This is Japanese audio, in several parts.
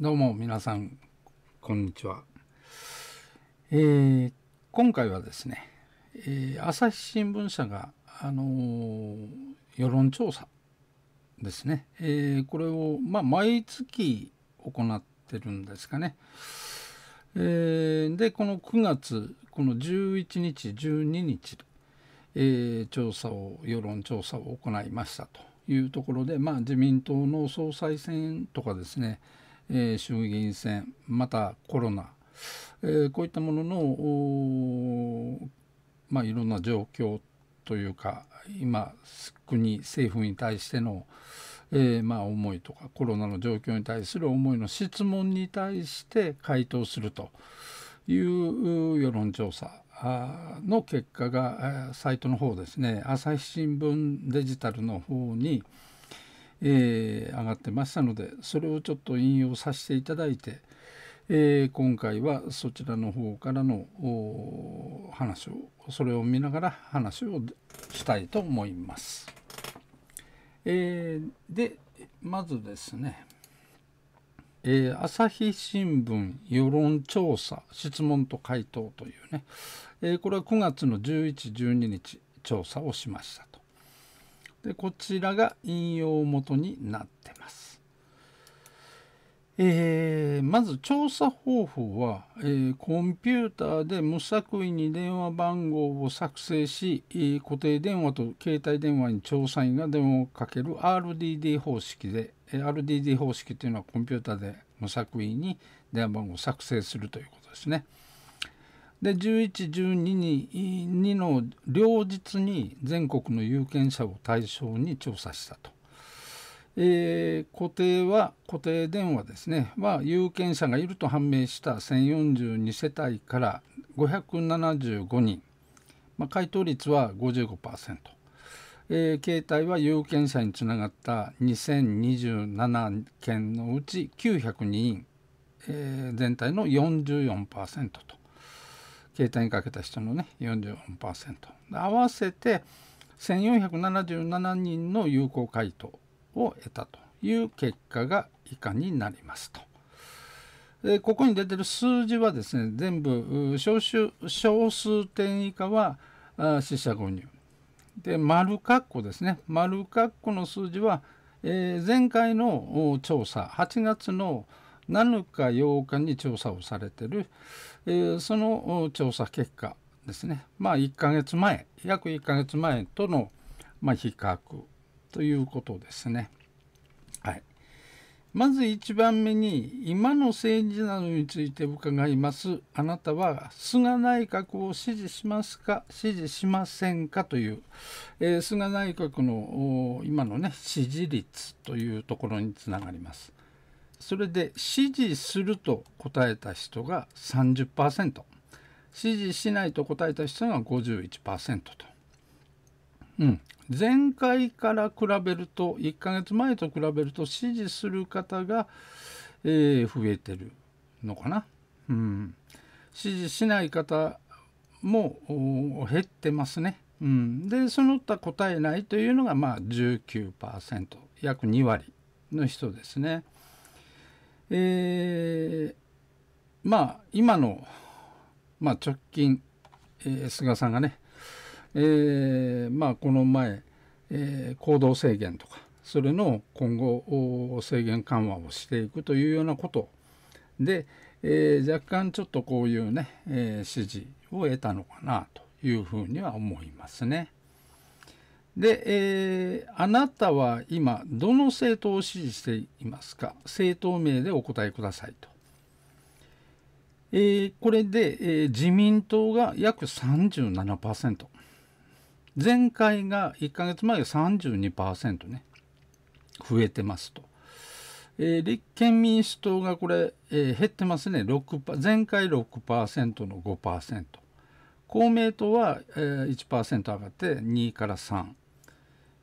どうも皆さん、こんにちは。えー、今回はですね、えー、朝日新聞社が、あのー、世論調査ですね、えこれを、まあ、毎月行ってるんですかね。えで、この9月、この11日、12日、え調査を、世論調査を行いましたというところで、まあ、自民党の総裁選とかですね、えー、衆議院選またコロナ、えー、こういったものの、まあ、いろんな状況というか今国政府に対しての、えー、まあ、思いとかコロナの状況に対する思いの質問に対して回答するという世論調査の結果がサイトの方ですね朝日新聞デジタルの方に、えー、上がってましたのでそれをちょっと引用させていただいて、えー、今回はそちらの方からの話をそれを見ながら話をしたいと思います。えー、でまずですね、えー、朝日新聞世論調査質問と回答というね、えー、これは9月の11、12日調査をしました。でこちらが引用元になってます。えー、まず調査方法は、えー、コンピューターで無作為に電話番号を作成し、えー、固定電話と携帯電話に調査員が電話をかける RDD 方式で、え RDD 方式というのはコンピューターで無作為に電話番号を作成するということですね。で1112に2の両日に全国の有権者を対象に調査したと。えー、固定は固定電話ですねは有権者がいると判明した1042世帯から575人、まあ、回答率は55%、えー、携帯は有権者につながった2027件のうち902人、えー、全体の44%と携帯にかけた人のね44%合わせて1477人の有効回答を得たという結果が以下になりますと。でここに出てる数字はですね全部少数少数点以下は死者誤入で丸括弧ですね丸括弧の数字は、えー、前回の調査8月の7日8日に調査をされてる、えー、その調査結果ですねまあ1ヶ月前約1ヶ月前との、まあ、比較ということですね。はい、まず1番目に今の政治などについて伺います。あなたは菅内閣を支持しますか支持しませんかという、えー、菅内閣の今のね支持率というところにつながります。それで支持すると答えた人が30%支持しないと答えた人が51%と、うん、前回から比べると1ヶ月前と比べると支持する方が、えー、増えてるのかな、うん、支持しない方も減ってますね、うん、でその他答えないというのがまあ19%約2割の人ですね。えー、まあ今の、まあ、直近、えー、菅さんがね、えー、まあこの前、えー、行動制限とかそれの今後制限緩和をしていくというようなことで、えー、若干ちょっとこういうね、えー、支持を得たのかなというふうには思いますね。で、えー、あなたは今どの政党を支持していますか政党名でお答えくださいと、えー、これで、えー、自民党が約37%前回が1か月前が32%ね増えてますと、えー、立憲民主党がこれ、えー、減ってますね6前回6%の5%公明党は1%上がって2から3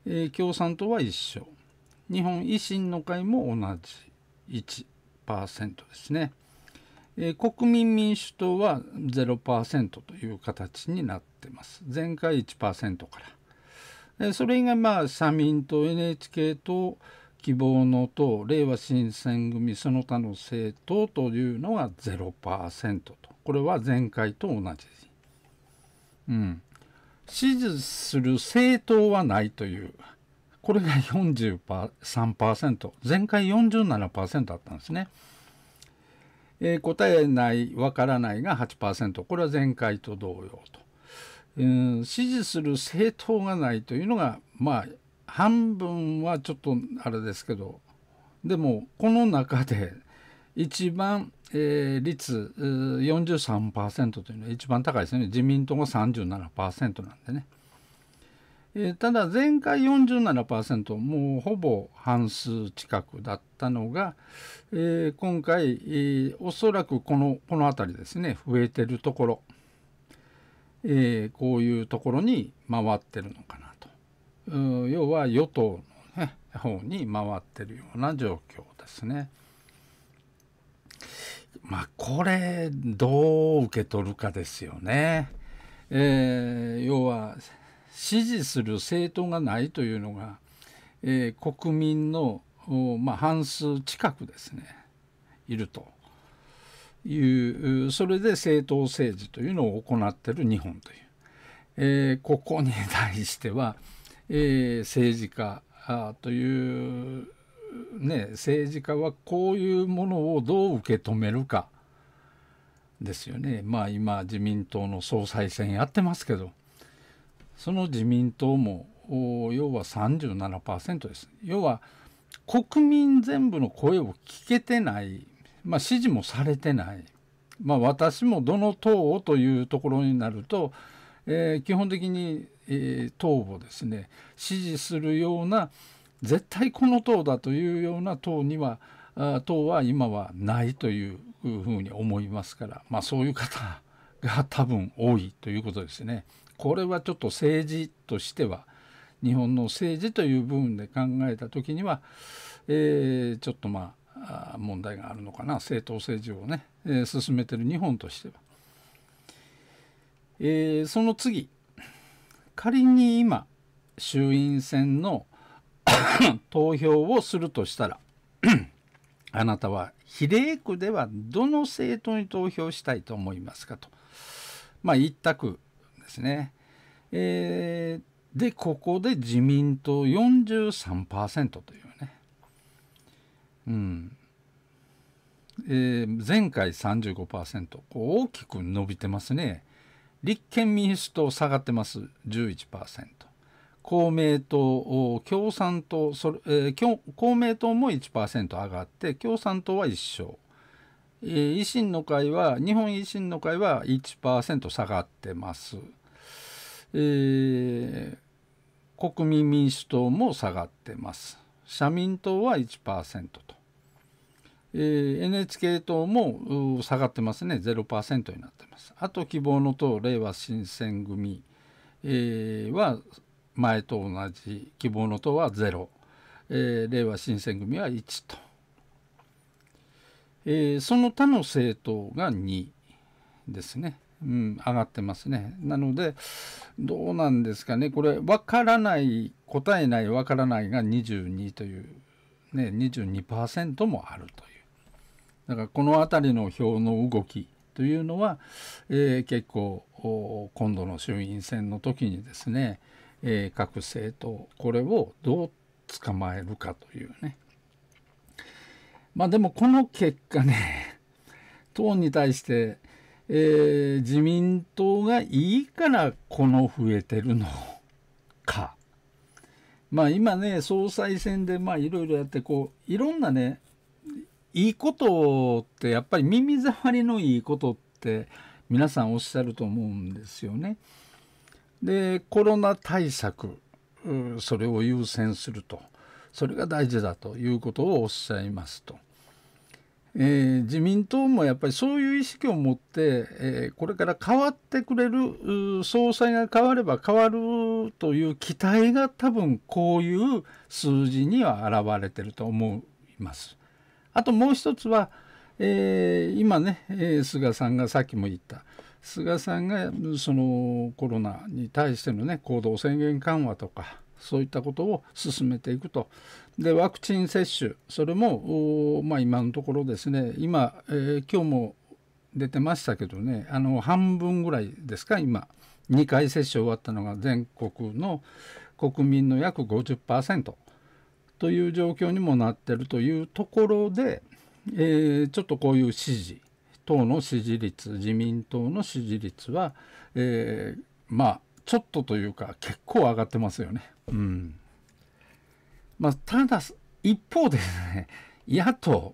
えー、共産党は一緒日本維新の会も同じ1%ですね、えー、国民民主党は0%という形になってます前回1%から、えー、それ以外まあ社民党 NHK 党希望の党令和新選組その他の政党というのは0%とこれは前回と同じうん支持する政党はないという、これが43%、前回47%だったんですね。えー、答えない、わからないが8%、これは前回と同様と。え支持する政党がないというのが、まあ、半分はちょっとあれですけど、でも、この中で一番、えー、率43%というのは一番高いですね自民党が37%なんでね、えー、ただ前回47%もうほぼ半数近くだったのが、えー、今回、えー、おそらくこのこの辺りですね増えてるところ、えー、こういうところに回ってるのかなと要は与党の、ね、方に回ってるような状況ですね。まあ、これどう受け取るかですよね。えー、要は支持する政党がないというのが、えー、国民の、まあ、半数近くですねいるというそれで政党政治というのを行っている日本という、えー、ここに対しては、えー、政治家というね、政治家はこういうものをどう受け止めるかですよね。まあ今自民党の総裁選やってますけどその自民党も要は37%です。要は国民全部の声を聞けてない、まあ、支持もされてない、まあ、私もどの党をというところになると、えー、基本的に、えー、党をですね支持するような絶対この党だというような党には党は今はないというふうに思いますから、まあ、そういう方が多分多いということですね。これはちょっと政治としては日本の政治という部分で考えた時には、えー、ちょっとまあ問題があるのかな政党政治をね、えー、進めてる日本としては。えー、その次仮に今衆院選の、投票をするとしたら あなたは比例区ではどの政党に投票したいと思いますかと。まあ一択ですね。えー、でここで自民党43%というね。うん。えー、前回35%こう大きく伸びてますね。立憲民主党下がってます11%。公明党、共産党、それえー、公明党も1%上がって、共産党は1勝。えー、維新の会は、日本維新の会は1%下がってます。えー、国民民主党も下がってます。社民党は1%と。えー、NHK 党も下がってますね、0%になってます。あと、希望の党、れいわ新選組、えー、は前と同じ希望の党は0、えー、令和新選組は1と、えー、その他の政党が2ですね、うん、上がってますねなのでどうなんですかねこれ分からない答えない分からないが22という、ね、22%もあるというだからこの辺りの票の動きというのは、えー、結構今度の衆院選の時にですね、えー、各政党これをどう捕まえるかというねまあでもこの結果ね党に対して、えー、自民党がいいからこの増えてるのかまあ今ね総裁選でまあいろいろやってこういろんなねいいことってやっぱり耳障りのいいことって皆さんおっしゃると思うんですよね。でコロナ対策それを優先するとそれが大事だということをおっしゃいますと。えー、自民党もやっぱりそういう意識を持って、えー、これから変わってくれる総裁が変われば変わるという期待が多分こういう数字には表れてると思います。あともう一つは、えー、今ね、え菅さんがさっきも言った菅さんがそのコロナに対しての、ね、行動制限緩和とかそういったことを進めていくとでワクチン接種それも、まあ、今のところですね今、えー、今日も出てましたけどねあの半分ぐらいですか今2回接種終わったのが全国の国民の約50%という状況にもなってるというところで、えー、ちょっとこういう指示党の支持率自民党の支持率は、えー、まあちょっとというか結構上がってますよね。うんまあ、ただ一方でね 野党、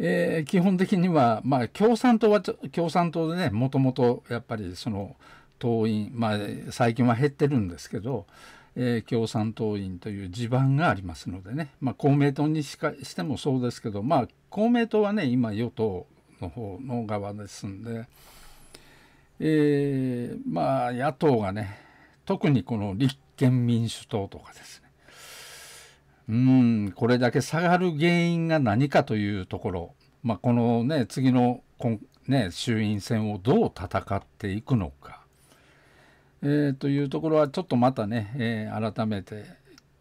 えー、基本的には、まあ、共産党は共産党でねもともとやっぱりその党員、まあ、最近は減ってるんですけど、えー、共産党員という地盤がありますのでね、まあ、公明党にしかしてもそうですけど、まあ、公明党はね今与党の方の側ですんで、えー、まあ野党がね特にこの立憲民主党とかですねうんこれだけ下がる原因が何かというところ、まあ、このね次のね、衆院選をどう戦っていくのか、えー、というところはちょっとまたね、えー、改めて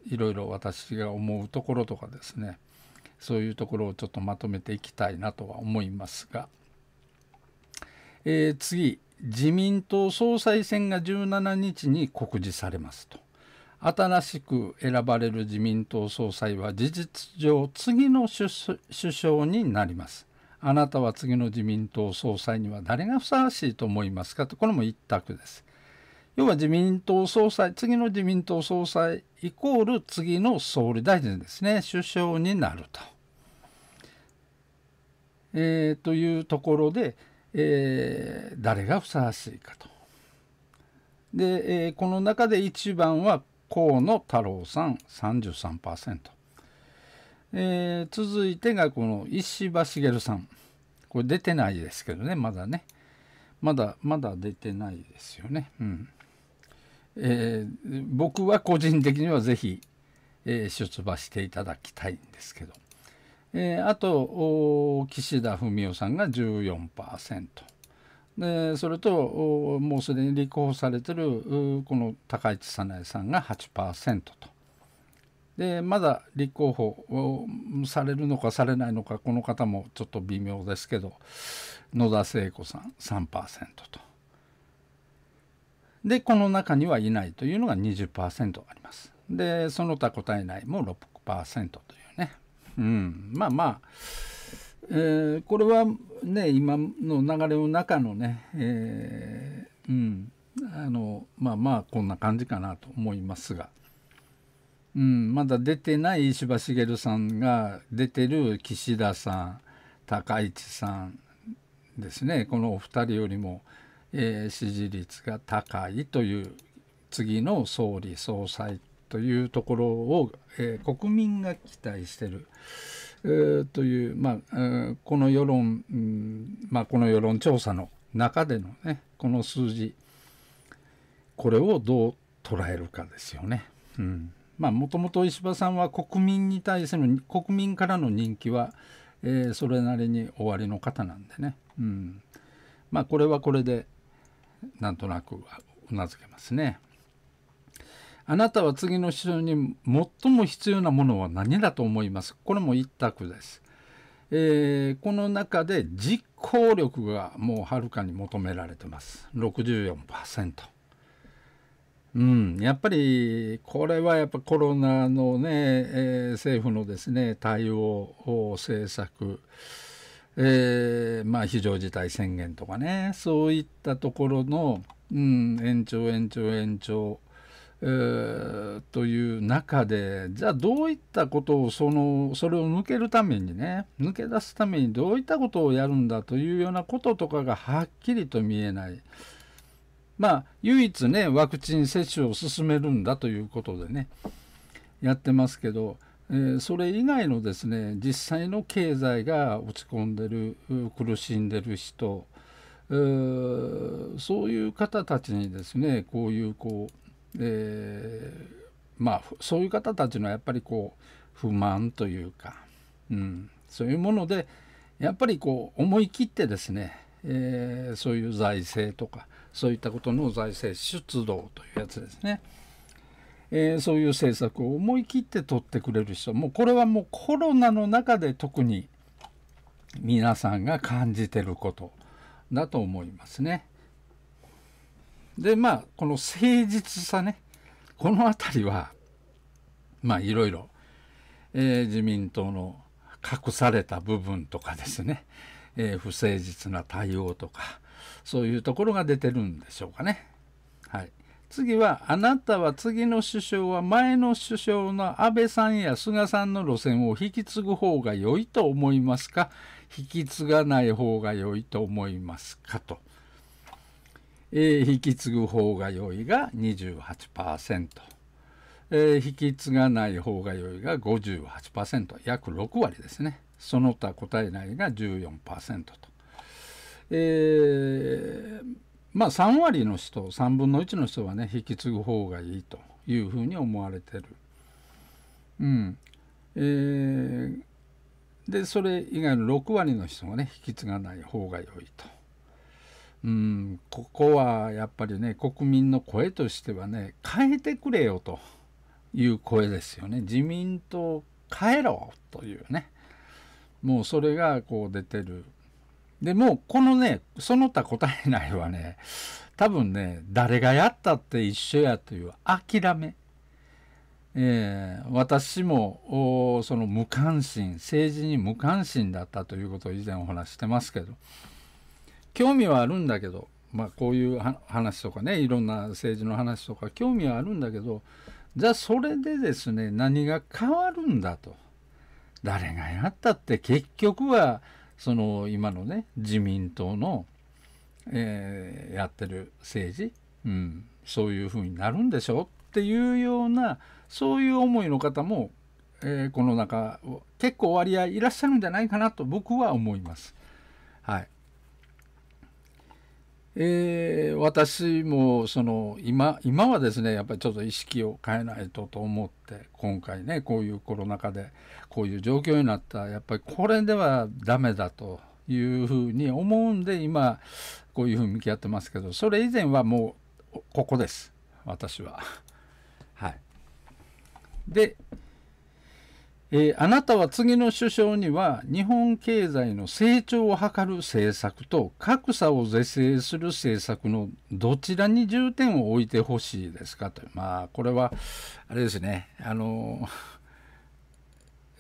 いろいろ私が思うところとかですねそういうところをちょっとまとめていきたいなとは思いますが、えー、次自民党総裁選が17日に告示されますと新しく選ばれる自民党総裁は事実上次の首相になりますあなたは次の自民党総裁には誰がふさわしいと思いますかとこれも一択です要は自民党総裁、次の自民党総裁イコール次の総理大臣ですね、首相になると。えー、というところで、えー、誰がふさわしいかと。で、えー、この中で1番は河野太郎さん33%、えー、続いてがこの石破茂さんこれ出てないですけどねまだねまだまだ出てないですよねうんえー、僕は個人的にはぜひ、えー、出馬していただきたいんですけど、えー、あと岸田文雄さんが14%でそれともうすでに立候補されてるこの高市早苗さんが8%と。でまだ立候補されるのかされないのかこの方もちょっと微妙ですけど野田聖子さん3%と。で、この中にはいないというのが20%あります。で、その他答えないも6%というね。うん。まあまあ、えー、これはね、今の流れの中のね、えー、うん、あの、まあまあ、こんな感じかなと思いますが。うん、まだ出てない石破茂さんが出てる岸田さん高市さんですねこのお二人よりもえー、支持率が高いという次の総理総裁というところを、えー、国民が期待してる。えー、という、まあ、この世論、うんまあ、この世論調査の中でのね、この数字、これをどう捉えるかですよね。うん。まあ、もともと石破さんは国民に対する、国民からの人気は、えー、それなりに終わりの方なんでね。うん。まあ、これはこれで、なんとなくうなずけますね。あなたは次の人に最も必要なものは何だと思いますこれも一択です。えー、この中で実行力がもうはるかに求められてます。64%。うん、やっぱりこれはやっぱコロナのね、えー、政府のですね対応政策、えー、まあ、非常事態宣言とかねそういったところの、うん、延長延長延長、えー、という中でじゃあどういったことをそのそれを抜けるためにね抜け出すためにどういったことをやるんだというようなこととかがはっきりと見えない。まあ、唯一ねワクチン接種を進めるんだということでねやってますけどえー、それ以外のですね実際の経済が落ち込んでる苦しんでる人、そういう方たちにですねこういうこう、えー、まあそういう方たちのやっぱりこう不満というか、うん、そういうものでやっぱりこう思い切ってですね、えー、そういう財政とかそういったことの財政出動というやつですね。えー、そういう政策を思い切って取ってくれる人もうこれはもうコロナの中で特に皆さんが感じてることだと思いますね。でまあこの誠実さねこの辺りはまあいろいろ、えー、自民党の隠された部分とかですね、えー、不誠実な対応とかそういうところが出てるんでしょうかね。はい次は、あなたは次の首相は前の首相の安倍さんや菅さんの路線を引き継ぐ方が良いと思いますか引き継がない方が良いと思いますかと。えー、引き継ぐ方が良いが28%、えー、引き継がない方が良いが58%、約6割ですね。その他答えないが14%と。えーまあ3割の人3分の1の人はね引き継ぐ方がいいというふうに思われてる。うんえー、でそれ以外の6割の人がね引き継がない方が良いと。うんここはやっぱりね国民の声としてはね変えてくれよという声ですよね自民党変えろというねもうそれがこう出てるでもうこのねその他答えないはね多分ね誰がやったって一緒やという諦め、えー、私もその無関心政治に無関心だったということを以前お話してますけど興味はあるんだけど、まあ、こういう話とかねいろんな政治の話とか興味はあるんだけどじゃあそれでですね何が変わるんだと誰がやったって結局はその今のね自民党の、えー、やってる政治、うん、そういうふうになるんでしょうっていうようなそういう思いの方も、えー、この中結構割合いらっしゃるんじゃないかなと僕は思います。はいえー、私もその今今はですねやっぱりちょっと意識を変えないとと思って今回ねこういうコロナ禍でこういう状況になったやっぱりこれではダメだというふうに思うんで今こういうふうに向き合ってますけどそれ以前はもうここです私は。はい、でえー、あなたは次の首相には日本経済の成長を図る政策と格差を是正する政策のどちらに重点を置いてほしいですかとまあこれはあれですねあの、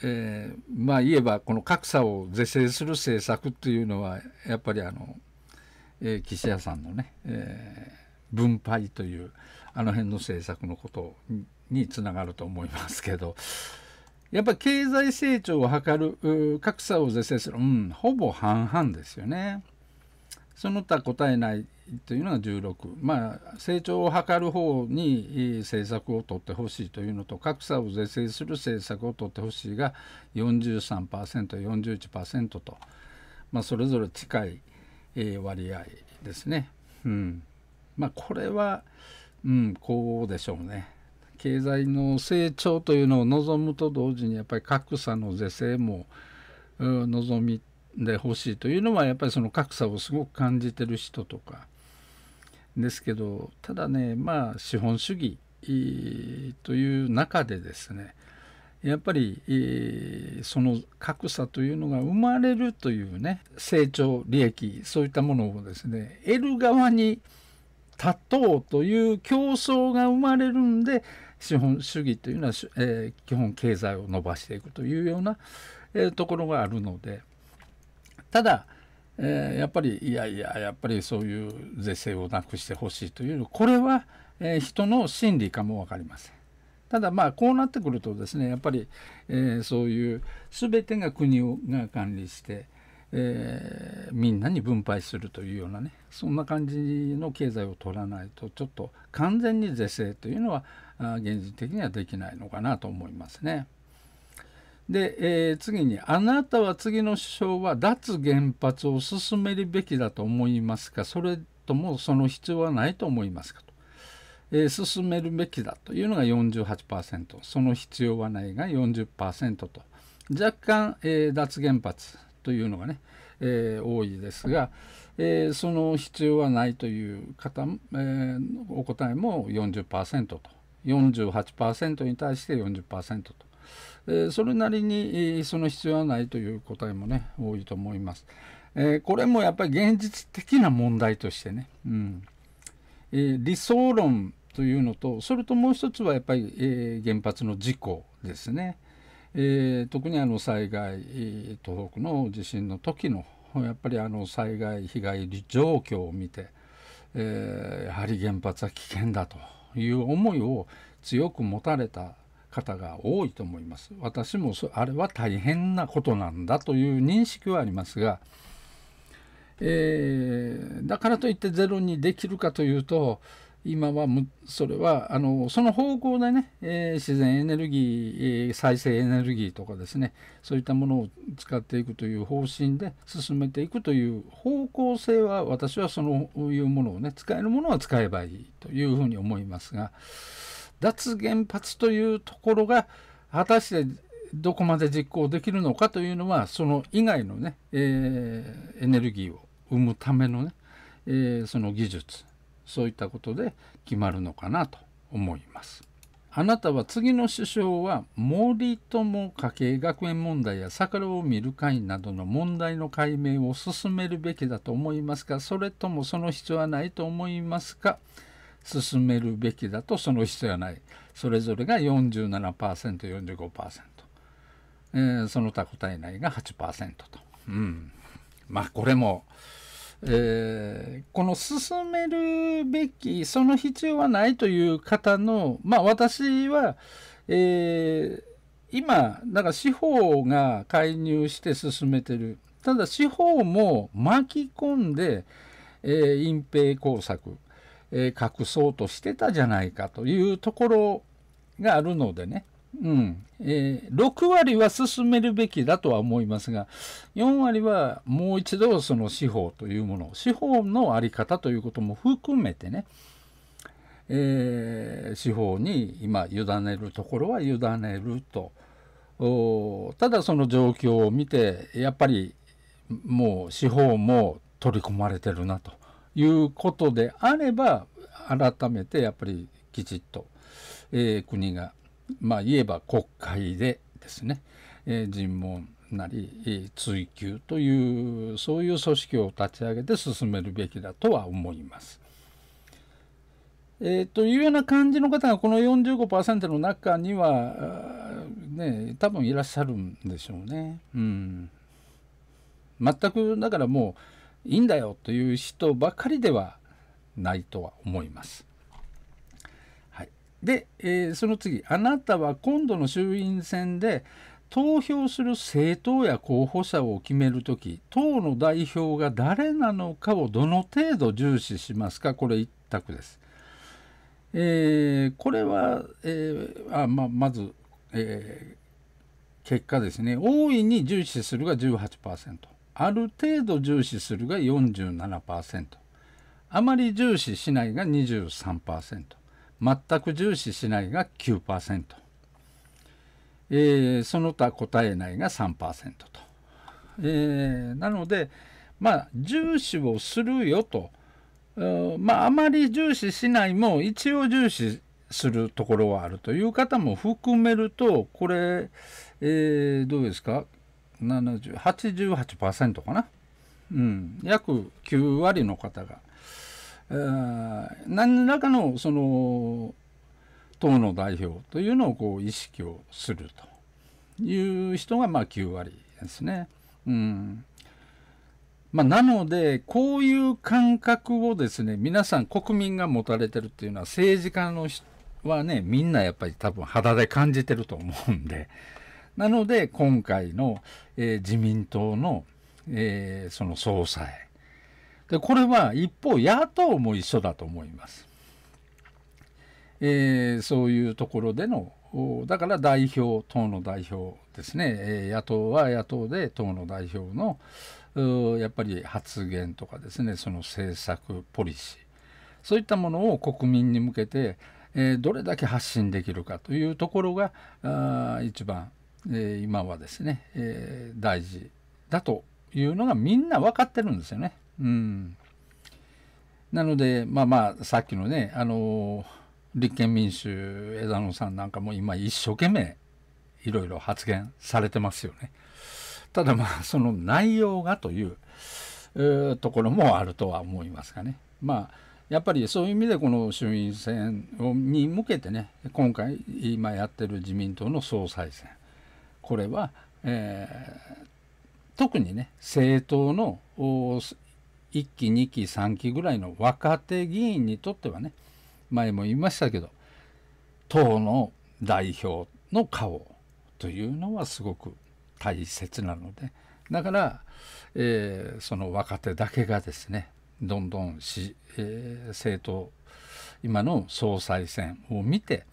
えー、まあ言えばこの格差を是正する政策っていうのはやっぱりあの、えー、岸田さんのね、え分配というあの辺の政策のことにつながると思いますけど。やっぱ経済成長を図る格差を是正する、うん、ほぼ半々ですよね。その他答えないというのが16まあ成長を図る方に政策を取ってほしいというのと格差を是正する政策を取ってほしいが 43%41% と、まあ、それぞれ近い、割合ですね。うん、まあこれは、うん、こうでしょうね。経済の成長というのを望むと同時にやっぱり格差の是正も望みでほしいというのはやっぱりその格差をすごく感じてる人とかですけどただねまあ資本主義という中でですねやっぱりその格差というのが生まれるというね成長利益そういったものをですね得る側に立とうという競争が生まれるんで資本主義というのは、えー、基本経済を伸ばしていくというような、えー、ところがあるのでただ、えー、やっぱりいやいややっぱりそういう是正をなくしてほしいというこれは、えー、人の心理かも分かりません。ただまあこうなってくるとですねやっぱり、えー、そういう全てが国が管理して、えー、みんなに分配するというようなねそんな感じの経済を取らないとちょっと完全に是正というのは現実的にはできないのかなと思いますね。で、えー、次に「あなたは次の首相は脱原発を進めるべきだと思いますかそれともその必要はないと思いますか?」と。えー、進めるべきだというのが48%その必要はないが40%と若干、えー、脱原発というのがね、えー、多いですが、えー、その必要はないという方、えー、お答えも40%と48%に対して40%と、えー、それなりにその必要はないという答えもね多いと思います。えー、これもやっぱり現実的な問題としてね、うんえー、理想論というのとそれともう一つはやっぱり、えー、原発の事故ですね、えー、特にあの災害東北の地震の時のやっぱりあの災害被害状況を見て、えー、やはり原発は危険だという思いを強く持たれた方が多いと思います。私もあれは大変なことなんだという認識はありますが、えー、だからといってゼロにできるかというと今はむそれはあのその方向でね、えー、自然エネルギー、えー、再生エネルギーとかですねそういったものを使っていくという方針で進めていくという方向性は私はそのいうものをね使えるものは使えばいいというふうに思いますが脱原発というところが果たしてどこまで実行できるのかというのはその以外のね、えー、エネルギーを生むためのね、えその技術そういったことで決まるのかなと思います。あなたは次の首相は森友家計学園問題や桜を見る会などの問題の解明を進めるべきだと思いますかそれともその必要はないと思いますか進めるべきだとその必要はないそれぞれが 47%45%、えー、その他答えないが8%と、うん、まあこれもえー、この進めるべきその必要はないという方のまあ私は、えー、今だから司法が介入して進めてるただ司法も巻き込んで、えー、隠蔽工作、え隠そうとしてたじゃないかというところがあるのでねうんえー、6割は進めるべきだとは思いますが4割はもう一度その司法というもの司法の在り方ということも含めてね、えー、司法に今委ねるところは委ねるとただその状況を見てやっぱりもう司法も取り込まれてるなということであれば改めてやっぱりきちっと、えー、国がまあ、言えば国会でですね、えー、尋問なり追及というそういう組織を立ち上げて進めるべきだとは思います。えー、というような感じの方がこの45%の中にはね多分いらっしゃるんでしょうね。うん、全くだからもういいんだよという人ばかりではないとは思います。で、えー、その次、あなたは今度の衆院選で投票する政党や候補者を決めるとき、党の代表が誰なのかをどの程度重視しますか、これ一択です。えー、これは、えー、あままず、えー、結果ですね、大いに重視するが18%、ある程度重視するが47%、あまり重視しないが23%。全く重視しないが9%、えー、その他答えないが3%と、えー、なのでまあ重視をするよと、まああまり重視しないも一応重視するところはあるという方も含めるとこれ、えー、どうですか7 88%かな、うん、約9割の方が何らかのその党の代表というのをこう意識をするという人がまあ9割ですね。うんまあ、なのでこういう感覚をですね皆さん国民が持たれてるっていうのは政治家の人はねみんなやっぱり多分肌で感じてると思うんでなので今回の、えー、自民党の、えー、その総裁でこれは一方野党も一緒だと思います。えー、そういうところでのだから代表党の代表ですね、えー、野党は野党で党の代表のやっぱり発言とかですねその政策ポリシーそういったものを国民に向けて、えー、どれだけ発信できるかというところがあ一番、えー、今はですね、えー、大事だというのがみんな分かってるんですよね。うん、なのでまあまあさっきのねあの立憲民主枝野さんなんかも今一生懸命いろいろ発言されてますよね。ただまあその内容がというところもあるとは思いますがね。まあやっぱりそういう意味でこの衆院選に向けてね今回今やってる自民党の総裁選これは、えー、特にね政党の1期2期3期ぐらいの若手議員にとってはね前も言いましたけど党の代表の顔というのはすごく大切なのでだから、えー、その若手だけがですねどんどんし、えー、政党今の総裁選を見て、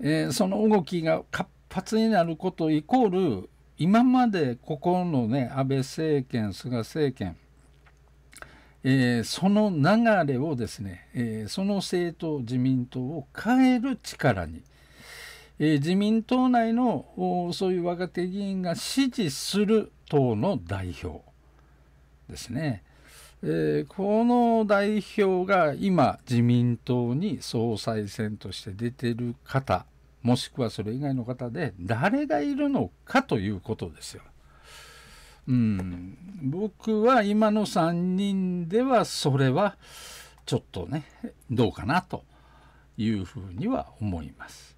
えー、その動きが活発になることイコール今までここのね安倍政権菅政権えー、その流れをですね、えー、その政党自民党を変える力に、えー、自民党内のそういう若手議員が支持する党の代表ですね、えこの代表が今自民党に総裁選として出てる方もしくはそれ以外の方で誰がいるのかということですよ。うん、僕は今の3人ではそれはちょっとねどうかなというふうには思います。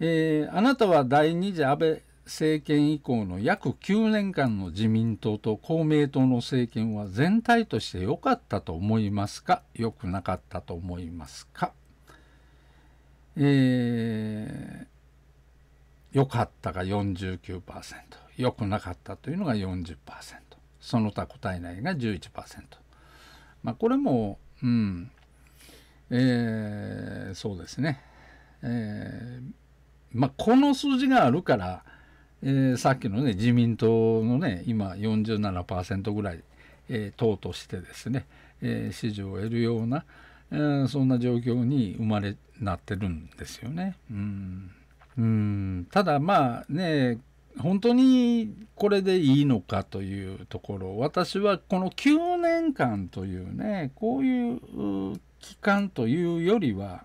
えー、あなたは第二次安倍政権以降の約9年間の自民党と公明党の政権は全体として良かったと思いますか良くなかったと思いますか、えー良かったが49%良くなかったというのが40%その他答えないが11%まあこれもうんえー、そうですねえー、まあこの数字があるから、えー、さっきのね自民党のね今47%ぐらい、えー、党としてですね、えー、支持を得るような、えー、そんな状況に生まれなってるんですよね。うんうんただまあね本当にこれでいいのかというところ私はこの9年間というねこういう期間というよりは、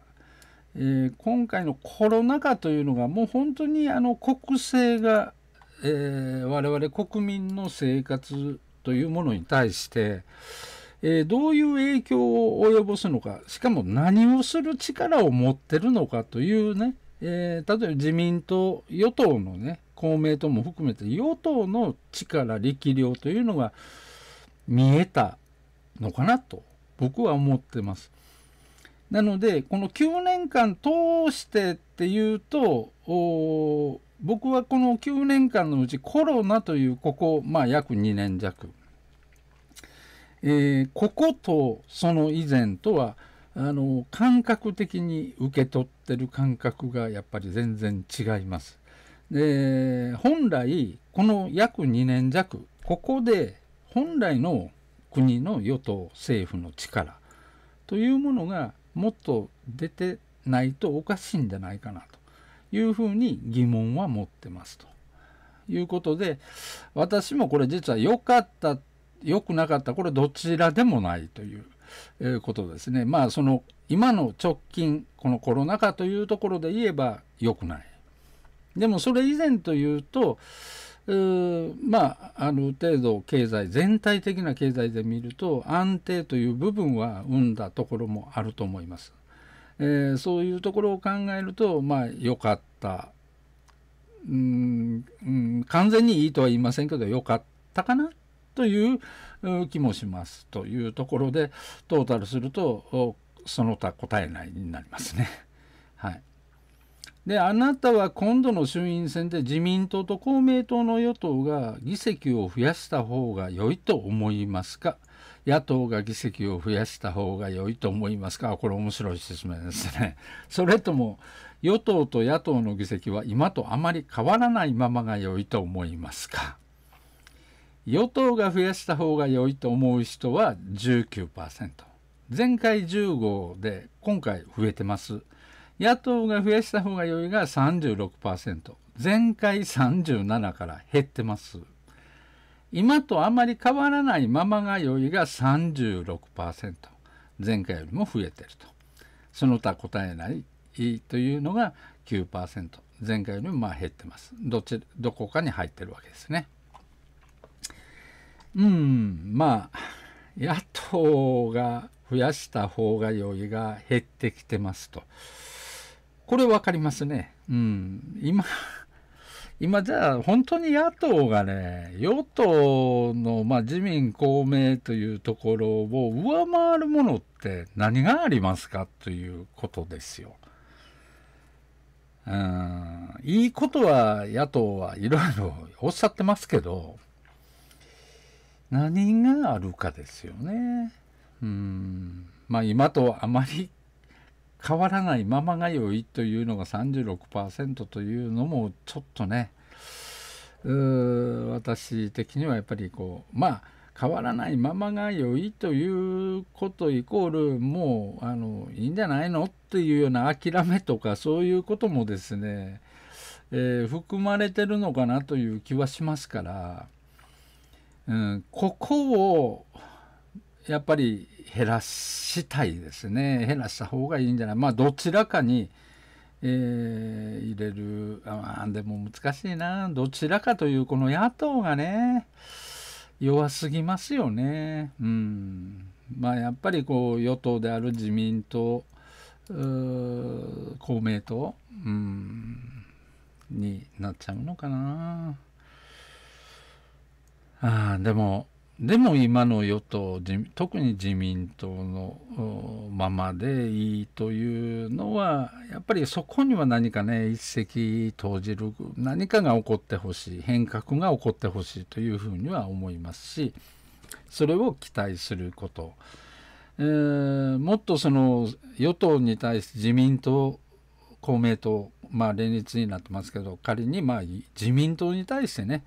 えー、今回のコロナ禍というのがもう本当にあの国政が、えー、我々国民の生活というものに対して、えー、どういう影響を及ぼすのかしかも何をする力を持ってるのかというねえー、例えば自民党、与党のね、公明党も含めて、与党の力、力量というのが見えたのかなと、僕は思ってます。なので、この9年間通してっていうと、僕はこの9年間のうちコロナというここ、まあ約2年弱、えー、こことその以前とはあの感覚的に受け取ってる感覚がやっぱり全然違います。で本来この約2年弱ここで本来の国の与党政府の力というものがもっと出てないとおかしいんじゃないかなというふうに疑問は持ってますということで私もこれ実は良かった良くなかったこれどちらでもないという。いうことですね。まあその今の直近このコロナ禍というところで言えば良くない。でもそれ以前というとうまあある程度経済全体的な経済で見ると安定という部分は生んだところもあると思います。えー、そういうところを考えるとまあ良かった。ううん、完全にいいとは言いませんけど良かったかなという気もしますというところでトータルするとその他答えないになりますね。はい、であなたは今度の衆院選で自民党と公明党の与党が議席を増やした方が良いと思いますか野党が議席を増やした方が良いと思いますかこれ面白い質問ですね。それとも与党と野党の議席は今とあまり変わらないままが良いと思いますか与党が増やした方が良いと思う人は19%前回15で今回増えてます野党が増やした方が良いが36%前回37から減ってます今とあまり変わらないままが良いが36%前回よりも増えてるとその他答えないというのが9%前回よりもまあ減ってますどっちどこかに入ってるわけですね。うん、まあ、野党が増やした方が容いが減ってきてますと。これ分かりますね。うん、今、今じゃあ本当に野党がね、与党の、まあ、自民公明というところを上回るものって何がありますかということですよ。うん、いいことは野党はいろいろおっしゃってますけど、何があるかですよね。うんまあ今とあまり変わらないままが良いというのが36%というのもちょっとね私的にはやっぱりこうまあ変わらないままが良いということイコールもうあのいいんじゃないのっていうような諦めとかそういうこともですね、えー、含まれてるのかなという気はしますから。うん、ここをやっぱり減らしたいですね減らした方がいいんじゃないまあどちらかに、えー、入れるあでも難しいなどちらかというこの野党がね弱すぎますよね。うん、まあやっぱりこう与党である自民党公明党、うん、になっちゃうのかな。あでもでも今の与党特に自民党のままでいいというのはやっぱりそこには何かね一石投じる何かが起こってほしい変革が起こってほしいというふうには思いますしそれを期待すること、えー、もっとその与党に対して自民党公明党まあ連立になってますけど仮にまあ自民党に対してね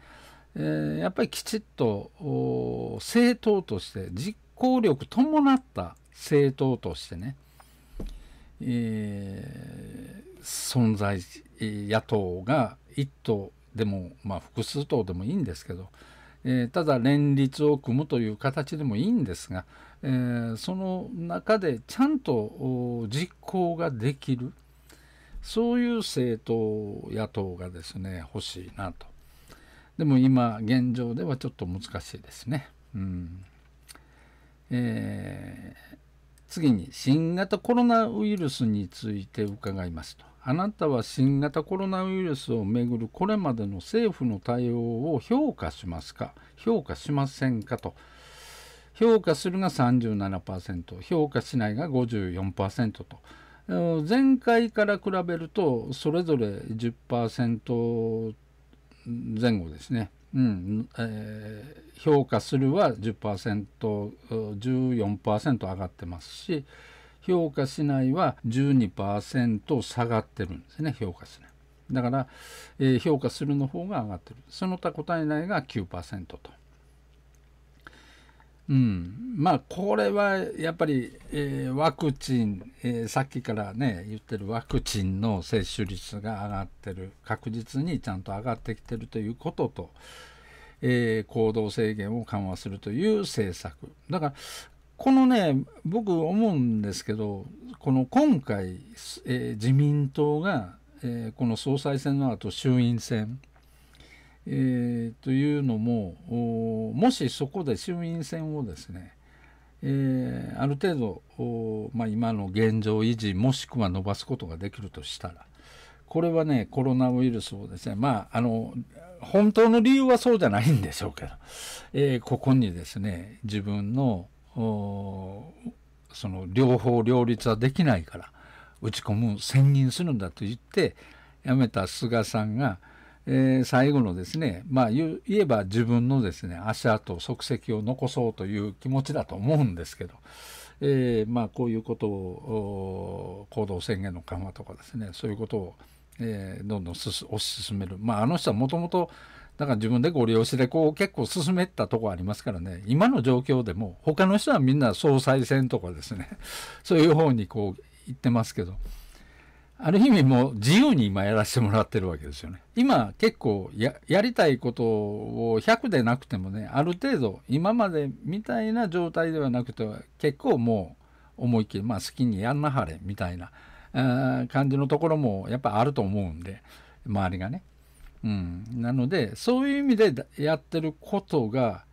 えー、やっぱりきちっと政党として実行力伴った政党としてね、えー、存在野党が1党でも、まあ、複数党でもいいんですけど、えー、ただ連立を組むという形でもいいんですが、えー、その中でちゃんと実行ができるそういう政党野党がですね欲しいなとでも今現状ではちょっと難しいですね。うんえー、次に新型コロナウイルスについて伺いますと。あなたは新型コロナウイルスをめぐるこれまでの政府の対応を評価しますか評価しませんかと。評価するが37%、評価しないが54%と。前回から比べるとそれぞれ10%前後ですね、うんえー、評価するは 10%14% 上がってますし評価しないは12%下がってるんですね評価しないだから、えー、評価するの方が上がってるその他答えないが9%とうん、まあこれはやっぱり、えー、ワクチン、えー、さっきからね言ってるワクチンの接種率が上がってる確実にちゃんと上がってきてるということと、えー、行動制限を緩和するという政策だからこのね僕思うんですけどこの今回、え自民党が、えこの総裁選の後衆院選えー、というのももしそこで衆院選をですね、えー、ある程度、まあ、今の現状維持もしくは伸ばすことができるとしたらこれはねコロナウイルスをですねまああの本当の理由はそうじゃないんでしょうけど、えー、ここにですね自分のその両方両立はできないから打ち込む選任するんだと言って辞めた菅さんがえー、最後のですね、まあ言えば自分のですね、足跡、足跡を残そうという気持ちだと思うんですけど、えー、まあこういうことを、行動宣言の緩和とかですね、そういうことを、えー、どんどん推し進める。まああの人はもともと、だから自分でご利用して、こう結構進めたとこありますからね、今の状況でも、他の人はみんな総裁選とかですね、そういう方にこう行ってますけど、ある意味もう自由に今やらせてもらってるわけですよね。今結構やりたいことを100でなくてもねある程度今までみたいな状態ではなくて結構もう思いっきり、まあ、好きにやんなはれみたいな感じのところもやっぱあると思うんで周りがね。うん、なのでそういう意味でやってることが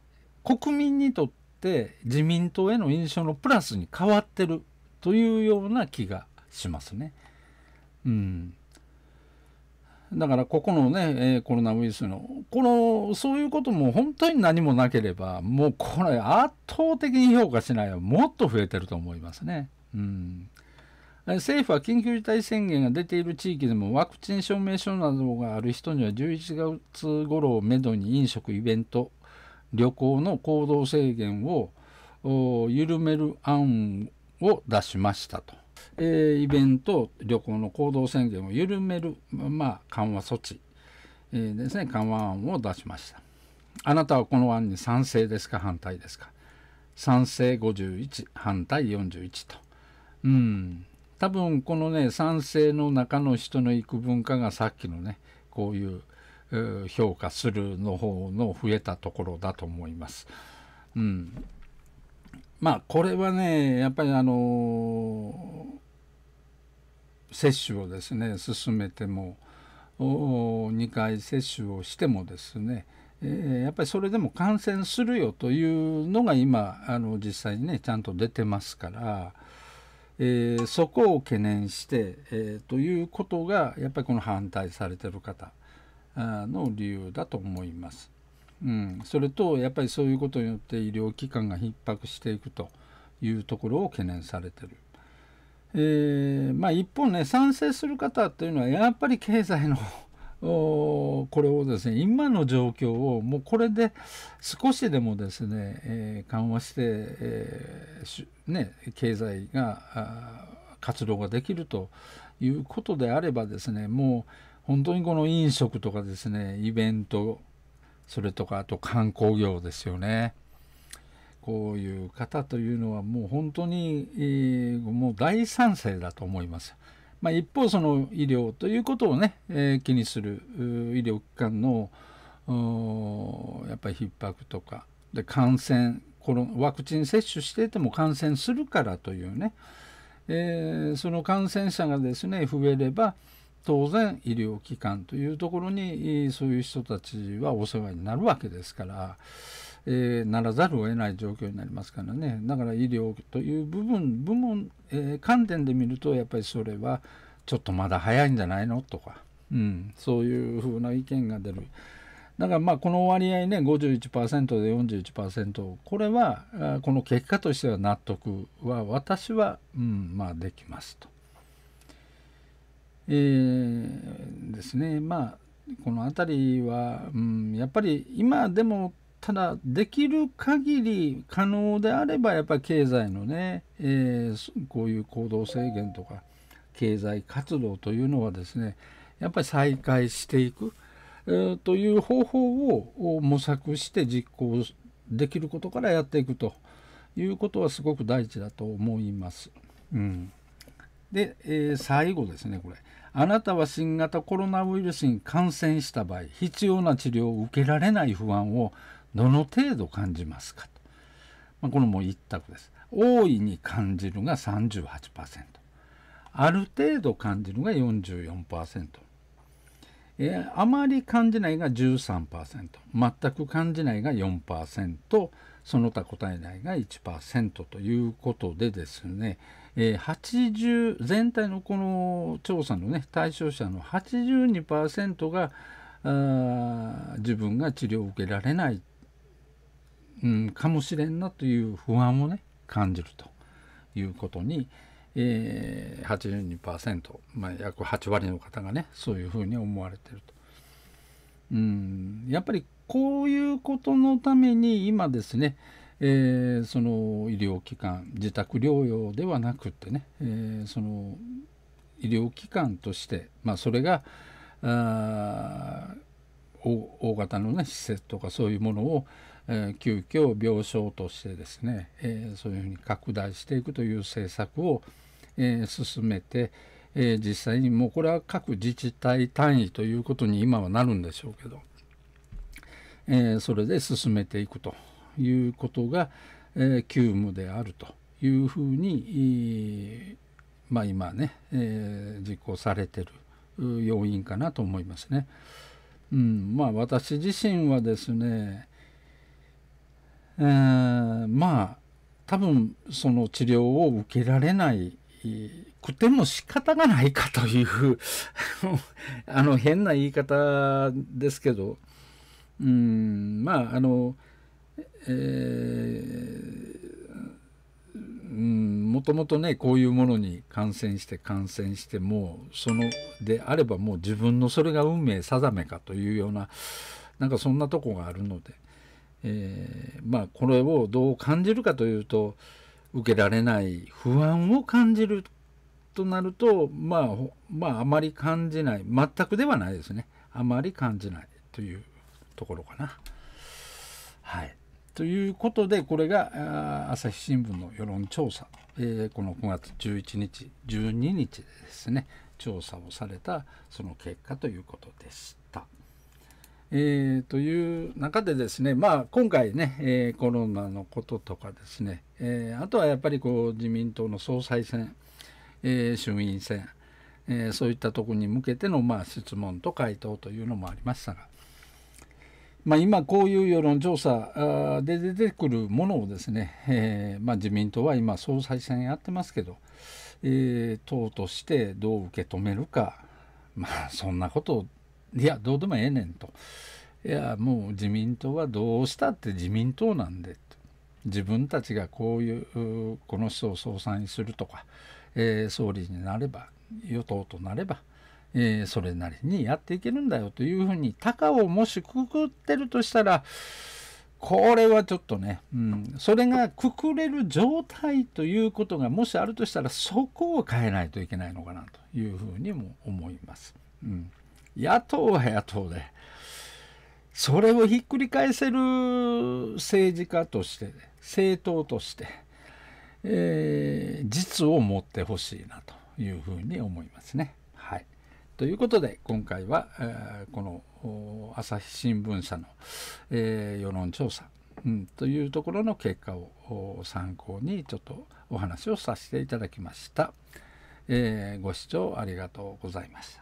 国民にとって自民党への印象のプラスに変わってるというような気がしますね。うん、だからここのね、えコロナウイルスのこのそういうことも本当に何もなければもうこれ圧倒的に評価しないはもっと増えてると思いますね。うん政府は緊急事態宣言が出ている地域でもワクチン証明書などがある人には11月頃をめどに飲食イベント旅行の行動制限を緩める案を出しましたと。えー、イベント旅行の行動宣言を緩める、まあ、緩和措置、えー、ですね緩和案を出しましたあなたはこの案に賛成ですか反対ですか賛成51反対41とうん多分このね賛成の中の人の行く文化がさっきのねこういう評価するの方の増えたところだと思います。うん、まあこれはねやっぱりあの接種をですね進めても2回接種をしてもですねやっぱりそれでも感染するよというのが今あの実際にねちゃんと出てますから、えー、そこを懸念して、えー、ということがやっぱりこの反対されてる方の理由だと思います。うん、それとやっぱりそういうことによって医療機関が逼迫していくというところを懸念されてる。えー、まあ、一方ね賛成する方というのはやっぱり経済の これをですね今の状況をもうこれで少しでもですね、えー、緩和して、えー、ね、経済が活動ができるということであればですねもう本当にこの飲食とかですねイベントそれとかあと観光業ですよね。こういう方というのはもう本当に、えー、もう大賛成だと思います。まあ、一方その医療ということをね、えー、気にする医療機関のやっぱり逼迫とかで感染このワクチン接種していても感染するからというね、えー、その感染者がですね増えれば、当然医療機関というところにそういう人たちはお世話になるわけですから、えー、ならざるを得ない状況になりますからねだから医療という部分部門、えー、観点で見るとやっぱりそれはちょっとまだ早いんじゃないのとか、うん、そういうふうな意見が出る。だからまあこの割合ね51%で41%これはこの結果としては納得は私は、うん、まあできますと。えー、ですねまあこの辺りは、うん、やっぱり今でもただできる限り可能であればやっぱり経済のね、えー、こういう行動制限とか経済活動というのはですねやっぱり再開していく、えー、という方法を模索して実行できることからやっていくということはすごく大事だと思います。うん、で、えー、最後ですねこれ。あなたは新型コロナウイルスに感染した場合必要な治療を受けられない不安をどの程度感じますかと、まあ、これも一択です大いに感じるが38%ある程度感じるが44%、えあまり感じないが13%全く感じないが4%その他答えないが1%ということでですねえ80全体のこの調査のね対象者の82%があ自分が治療を受けられない、うん、かもしれんなという不安をね感じるということに、えー、82%、まあ、約8割の方がねそういうふうに思われてると。うん、やっぱりこういうことのために今ですね、えー、その医療機関自宅療養ではなくてね、えー、その医療機関として、まあ、それが大型の、ね、施設とかそういうものを、えー、急遽病床としてですね、えー、そういうふうに拡大していくという政策を、えー、進めて、えー、実際にもうこれは各自治体単位ということに今はなるんでしょうけど、えー、それで進めていくということが、えー、急務であるというふうに、まあ、今ね、えー、実行されてる要因かなと思いますね。うん、まあ私自身はですね、えー、まあ多分その治療を受けられないくても仕方がないかという あの変な言い方ですけど、うん、まああのえうん、もともとねこういうものに感染して感染してもうそのであればもう自分のそれが運命定めかというようななんかそんなとこがあるので、えー、まあこれをどう感じるかというと受けられない不安を感じるとなると、まあ、まああまり感じない全くではないですねあまり感じないというところかな。はいということでこれが朝日新聞の世論調査、えー、この5月11日12日でですね調査をされたその結果ということでした。えー、という中でですね、まあ、今回ね、えー、コロナのこととかですね、えー、あとはやっぱりこう自民党の総裁選、え衆院選、えそういったところに向けての、まあ、質問と回答というのもありましたが、まあ、今こういう世論調査で出てくるものをですね、えー、まあ、自民党は今総裁選やってますけど、えー、党としてどう受け止めるか、まあ、そんなことをいやどうでもええねんといやもう自民党はどうしたって自民党なんで自分たちがこういうこの人を総裁にするとか、えー、総理になれば与党となればえー、それなりにやっていけるんだよというふうに、高をもしくくってるとしたら、これはちょっとね、うん、それがくくれる状態ということがもしあるとしたら、そこを変えないといけないのかなというふうにも思います。うん、野党は野党で、それをひっくり返せる政治家として、政党として、えー、実を持ってほしいなというふうに思いますね。ということで、今回は、えー、この朝日新聞社の、えー、世論調査、うん、というところの結果を参考にちょっとお話をさせていただきました。えー、ご視聴ありがとうございます。